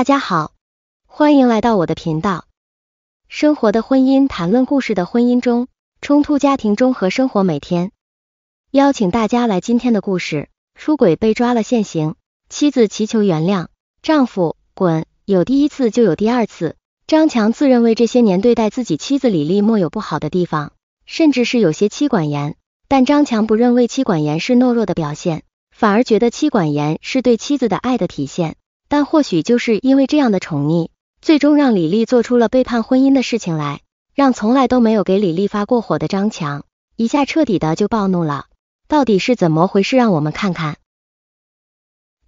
大家好，欢迎来到我的频道。生活的婚姻，谈论故事的婚姻中，冲突家庭中和生活每天。邀请大家来今天的故事：出轨被抓了现行，妻子祈求原谅，丈夫滚。有第一次就有第二次。张强自认为这些年对待自己妻子李丽莫有不好的地方，甚至是有些妻管严，但张强不认为妻管严是懦弱的表现，反而觉得妻管严是对妻子的爱的体现。但或许就是因为这样的宠溺，最终让李丽做出了背叛婚姻的事情来，让从来都没有给李丽发过火的张强一下彻底的就暴怒了。到底是怎么回事？让我们看看。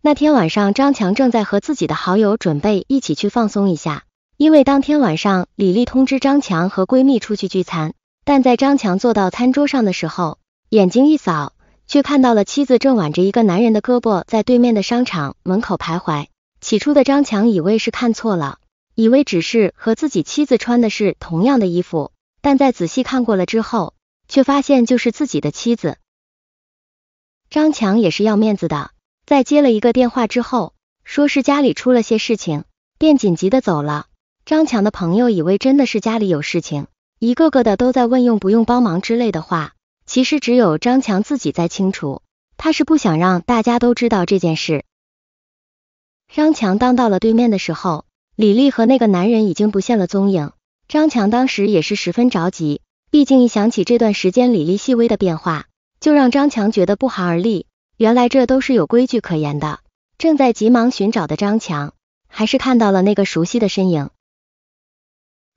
那天晚上，张强正在和自己的好友准备一起去放松一下，因为当天晚上李丽通知张强和闺蜜出去聚餐，但在张强坐到餐桌上的时候，眼睛一扫，却看到了妻子正挽着一个男人的胳膊在对面的商场门口徘徊。起初的张强以为是看错了，以为只是和自己妻子穿的是同样的衣服，但在仔细看过了之后，却发现就是自己的妻子。张强也是要面子的，在接了一个电话之后，说是家里出了些事情，便紧急的走了。张强的朋友以为真的是家里有事情，一个个的都在问用不用帮忙之类的话，其实只有张强自己在清楚，他是不想让大家都知道这件事。张强当到了对面的时候，李丽和那个男人已经不见了踪影。张强当时也是十分着急，毕竟一想起这段时间李丽细微的变化，就让张强觉得不寒而栗。原来这都是有规矩可言的。正在急忙寻找的张强，还是看到了那个熟悉的身影。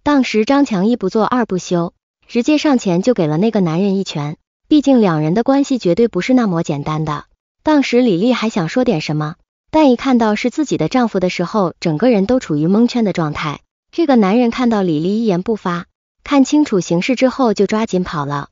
当时张强一不做二不休，直接上前就给了那个男人一拳。毕竟两人的关系绝对不是那么简单的。当时李丽还想说点什么。但一看到是自己的丈夫的时候，整个人都处于蒙圈的状态。这个男人看到李丽一言不发，看清楚形势之后就抓紧跑了，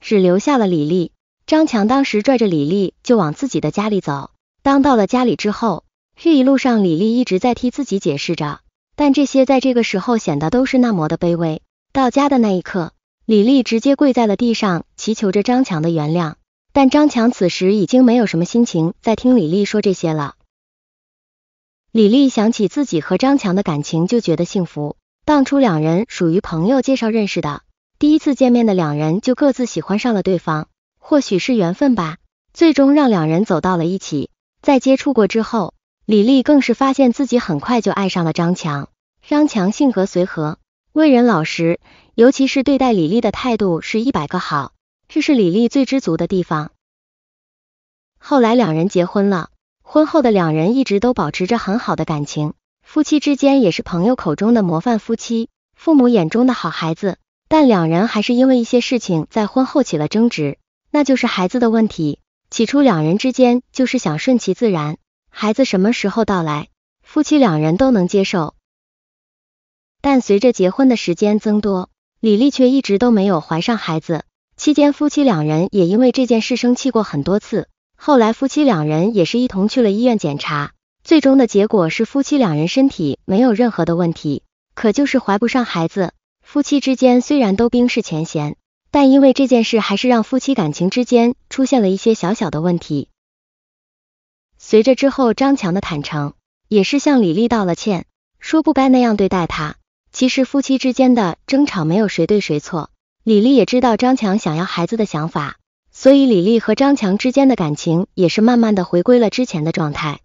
只留下了李丽。张强当时拽着李丽就往自己的家里走。当到了家里之后，这一路上李丽一直在替自己解释着，但这些在这个时候显得都是那么的卑微。到家的那一刻，李丽直接跪在了地上，祈求着张强的原谅。但张强此时已经没有什么心情再听李丽说这些了。李丽想起自己和张强的感情，就觉得幸福。当初两人属于朋友介绍认识的，第一次见面的两人就各自喜欢上了对方，或许是缘分吧，最终让两人走到了一起。在接触过之后，李丽更是发现自己很快就爱上了张强。张强性格随和，为人老实，尤其是对待李丽的态度是一百个好。这是李丽最知足的地方。后来两人结婚了，婚后的两人一直都保持着很好的感情，夫妻之间也是朋友口中的模范夫妻，父母眼中的好孩子。但两人还是因为一些事情在婚后起了争执，那就是孩子的问题。起初两人之间就是想顺其自然，孩子什么时候到来，夫妻两人都能接受。但随着结婚的时间增多，李丽却一直都没有怀上孩子。期间，夫妻两人也因为这件事生气过很多次。后来，夫妻两人也是一同去了医院检查，最终的结果是夫妻两人身体没有任何的问题，可就是怀不上孩子。夫妻之间虽然都冰释前嫌，但因为这件事还是让夫妻感情之间出现了一些小小的问题。随着之后张强的坦诚，也是向李丽道了歉，说不该那样对待她。其实夫妻之间的争吵没有谁对谁错。李丽也知道张强想要孩子的想法，所以李丽和张强之间的感情也是慢慢的回归了之前的状态。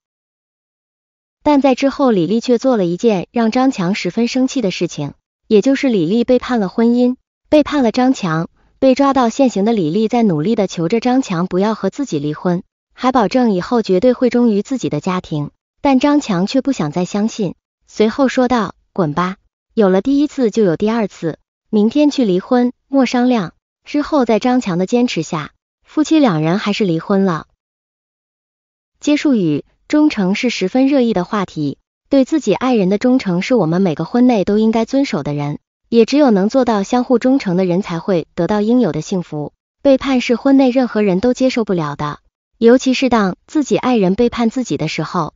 但在之后，李丽却做了一件让张强十分生气的事情，也就是李丽背叛了婚姻，背叛了张强。被抓到现行的李丽在努力的求着张强不要和自己离婚，还保证以后绝对会忠于自己的家庭。但张强却不想再相信，随后说道：“滚吧，有了第一次就有第二次，明天去离婚。”莫商量。之后，在张强的坚持下，夫妻两人还是离婚了。结束语：忠诚是十分热议的话题，对自己爱人的忠诚是我们每个婚内都应该遵守的人，也只有能做到相互忠诚的人才会得到应有的幸福。背叛是婚内任何人都接受不了的，尤其是当自己爱人背叛自己的时候。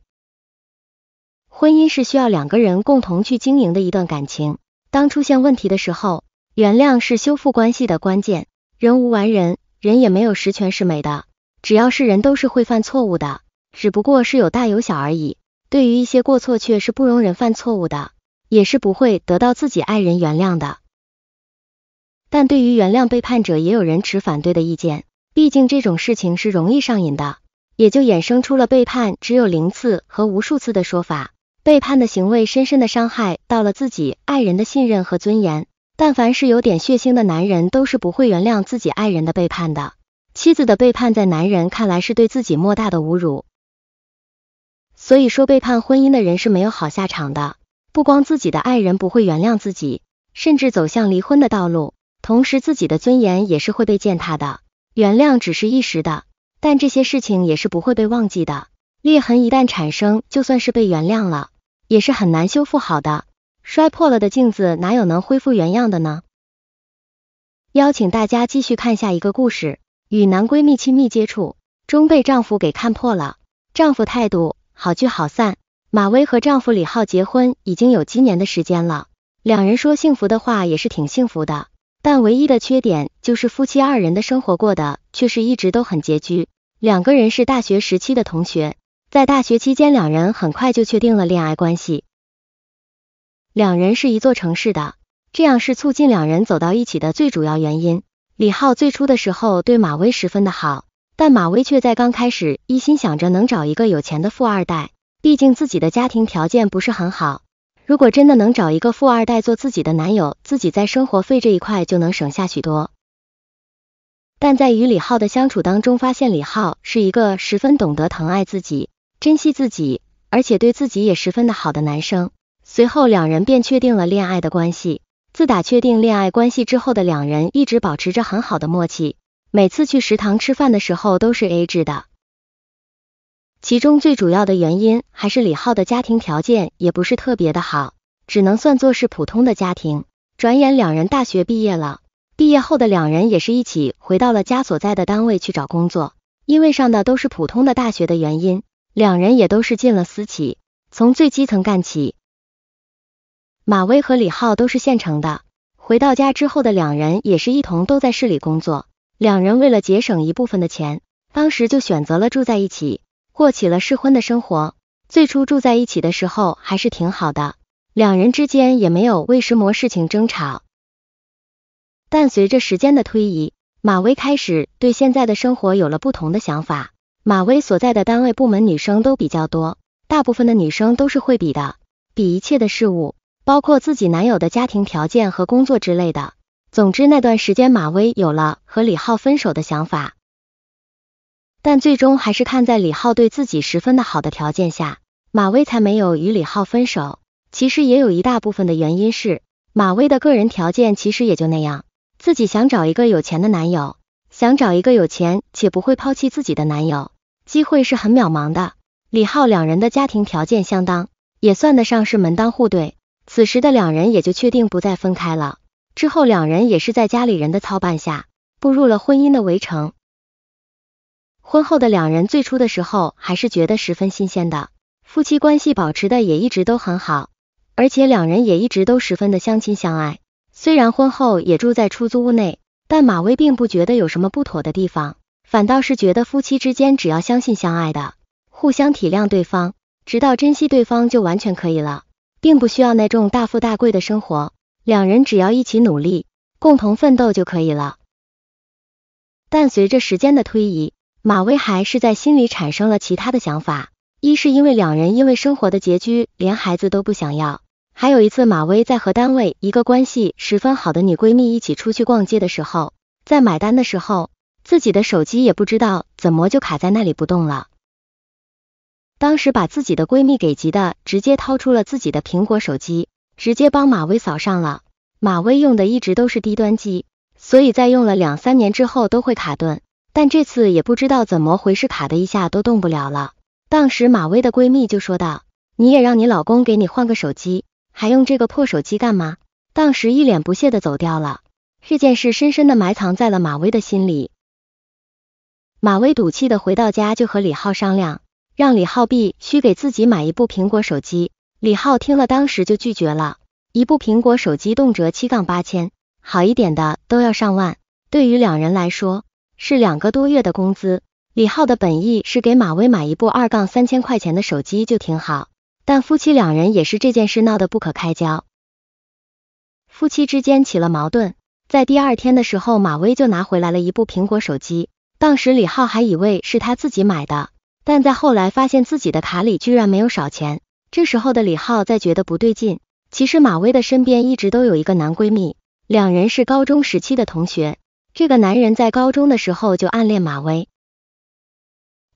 婚姻是需要两个人共同去经营的一段感情，当出现问题的时候。原谅是修复关系的关键，人无完人，人也没有十全十美的，只要是人都是会犯错误的，只不过是有大有小而已。对于一些过错却是不容人犯错误的，也是不会得到自己爱人原谅的。但对于原谅背叛者，也有人持反对的意见，毕竟这种事情是容易上瘾的，也就衍生出了背叛只有零次和无数次的说法。背叛的行为深深的伤害到了自己爱人的信任和尊严。但凡是有点血腥的男人，都是不会原谅自己爱人的背叛的。妻子的背叛在男人看来是对自己莫大的侮辱，所以说背叛婚姻的人是没有好下场的。不光自己的爱人不会原谅自己，甚至走向离婚的道路，同时自己的尊严也是会被践踏的。原谅只是一时的，但这些事情也是不会被忘记的。裂痕一旦产生，就算是被原谅了，也是很难修复好的。摔破了的镜子哪有能恢复原样的呢？邀请大家继续看下一个故事。与男闺蜜亲密接触，终被丈夫给看破了。丈夫态度好聚好散。马薇和丈夫李浩结婚已经有几年的时间了，两人说幸福的话也是挺幸福的，但唯一的缺点就是夫妻二人的生活过得却是一直都很拮据。两个人是大学时期的同学，在大学期间两人很快就确定了恋爱关系。两人是一座城市的，这样是促进两人走到一起的最主要原因。李浩最初的时候对马薇十分的好，但马薇却在刚开始一心想着能找一个有钱的富二代，毕竟自己的家庭条件不是很好。如果真的能找一个富二代做自己的男友，自己在生活费这一块就能省下许多。但在与李浩的相处当中，发现李浩是一个十分懂得疼爱自己、珍惜自己，而且对自己也十分的好的男生。随后两人便确定了恋爱的关系。自打确定恋爱关系之后的两人一直保持着很好的默契，每次去食堂吃饭的时候都是 A 制的。其中最主要的原因还是李浩的家庭条件也不是特别的好，只能算作是普通的家庭。转眼两人大学毕业了，毕业后的两人也是一起回到了家所在的单位去找工作。因为上的都是普通的大学的原因，两人也都是进了私企，从最基层干起。马威和李浩都是县城的，回到家之后的两人也是一同都在市里工作。两人为了节省一部分的钱，当时就选择了住在一起，过起了试婚的生活。最初住在一起的时候还是挺好的，两人之间也没有为什么事情争吵。但随着时间的推移，马威开始对现在的生活有了不同的想法。马威所在的单位部门女生都比较多，大部分的女生都是会比的，比一切的事物。包括自己男友的家庭条件和工作之类的，总之那段时间马薇有了和李浩分手的想法，但最终还是看在李浩对自己十分的好的条件下，马薇才没有与李浩分手。其实也有一大部分的原因是，马薇的个人条件其实也就那样，自己想找一个有钱的男友，想找一个有钱且不会抛弃自己的男友，机会是很渺茫的。李浩两人的家庭条件相当，也算得上是门当户对。此时的两人也就确定不再分开了。之后两人也是在家里人的操办下，步入了婚姻的围城。婚后的两人最初的时候还是觉得十分新鲜的，夫妻关系保持的也一直都很好，而且两人也一直都十分的相亲相爱。虽然婚后也住在出租屋内，但马薇并不觉得有什么不妥的地方，反倒是觉得夫妻之间只要相信相爱的，互相体谅对方，直到珍惜对方就完全可以了。并不需要那种大富大贵的生活，两人只要一起努力，共同奋斗就可以了。但随着时间的推移，马威还是在心里产生了其他的想法，一是因为两人因为生活的拮据，连孩子都不想要。还有一次，马威在和单位一个关系十分好的女闺蜜一起出去逛街的时候，在买单的时候，自己的手机也不知道怎么就卡在那里不动了。当时把自己的闺蜜给急的，直接掏出了自己的苹果手机，直接帮马威扫上了。马威用的一直都是低端机，所以在用了两三年之后都会卡顿，但这次也不知道怎么回事，卡的一下都动不了了。当时马威的闺蜜就说道：“你也让你老公给你换个手机，还用这个破手机干嘛？”当时一脸不屑的走掉了。这件事深深的埋藏在了马威的心里。马威赌气的回到家就和李浩商量。让李浩必需给自己买一部苹果手机，李浩听了当时就拒绝了。一部苹果手机动辄七杠八千，好一点的都要上万，对于两人来说是两个多月的工资。李浩的本意是给马威买一部二杠三千块钱的手机就挺好，但夫妻两人也是这件事闹得不可开交，夫妻之间起了矛盾。在第二天的时候，马威就拿回来了一部苹果手机，当时李浩还以为是他自己买的。但在后来发现自己的卡里居然没有少钱，这时候的李浩再觉得不对劲。其实马威的身边一直都有一个男闺蜜，两人是高中时期的同学。这个男人在高中的时候就暗恋马威，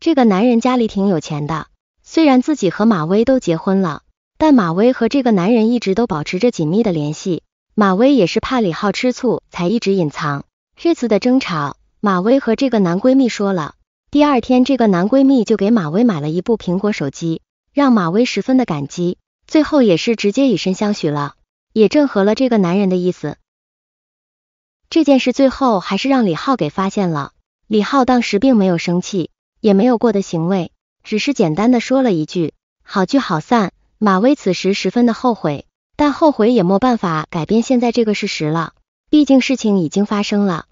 这个男人家里挺有钱的。虽然自己和马威都结婚了，但马威和这个男人一直都保持着紧密的联系。马威也是怕李浩吃醋，才一直隐藏。这次的争吵，马威和这个男闺蜜说了。第二天，这个男闺蜜就给马薇买了一部苹果手机，让马薇十分的感激。最后也是直接以身相许了，也正合了这个男人的意思。这件事最后还是让李浩给发现了。李浩当时并没有生气，也没有过的行为，只是简单的说了一句好聚好散。马薇此时十分的后悔，但后悔也没办法改变现在这个事实了，毕竟事情已经发生了。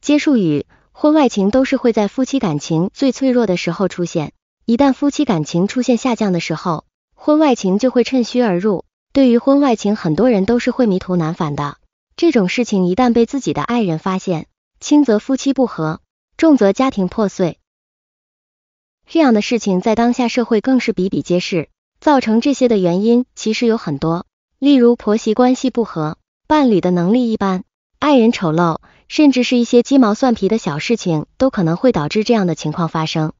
接束语。婚外情都是会在夫妻感情最脆弱的时候出现，一旦夫妻感情出现下降的时候，婚外情就会趁虚而入。对于婚外情，很多人都是会迷途难返的。这种事情一旦被自己的爱人发现，轻则夫妻不和，重则家庭破碎。这样的事情在当下社会更是比比皆是。造成这些的原因其实有很多，例如婆媳关系不和、伴侣的能力一般、爱人丑陋。甚至是一些鸡毛蒜皮的小事情，都可能会导致这样的情况发生。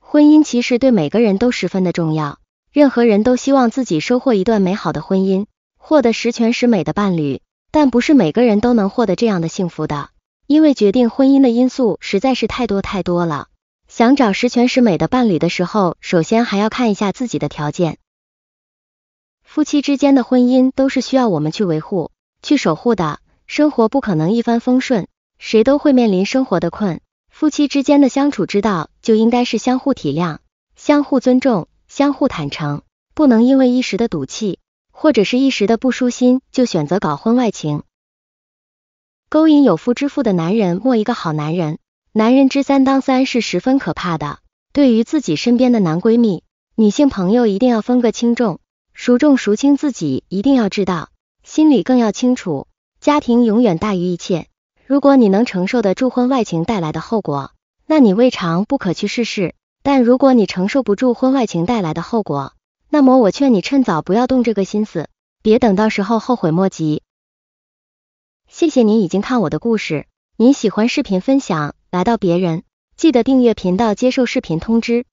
婚姻其实对每个人都十分的重要，任何人都希望自己收获一段美好的婚姻，获得十全十美的伴侣，但不是每个人都能获得这样的幸福的，因为决定婚姻的因素实在是太多太多了。想找十全十美的伴侣的时候，首先还要看一下自己的条件。夫妻之间的婚姻都是需要我们去维护、去守护的。生活不可能一帆风顺，谁都会面临生活的困。夫妻之间的相处之道就应该是相互体谅、相互尊重、相互坦诚，不能因为一时的赌气，或者是一时的不舒心，就选择搞婚外情，勾引有夫之妇的男人，莫一个好男人。男人之三当三是十分可怕的。对于自己身边的男闺蜜、女性朋友，一定要分个轻重，孰重孰轻自己一定要知道，心里更要清楚。家庭永远大于一切。如果你能承受得住婚外情带来的后果，那你未尝不可去试试。但如果你承受不住婚外情带来的后果，那么我劝你趁早不要动这个心思，别等到时候后悔莫及。谢谢您已经看我的故事，您喜欢视频分享来到别人，记得订阅频道接受视频通知。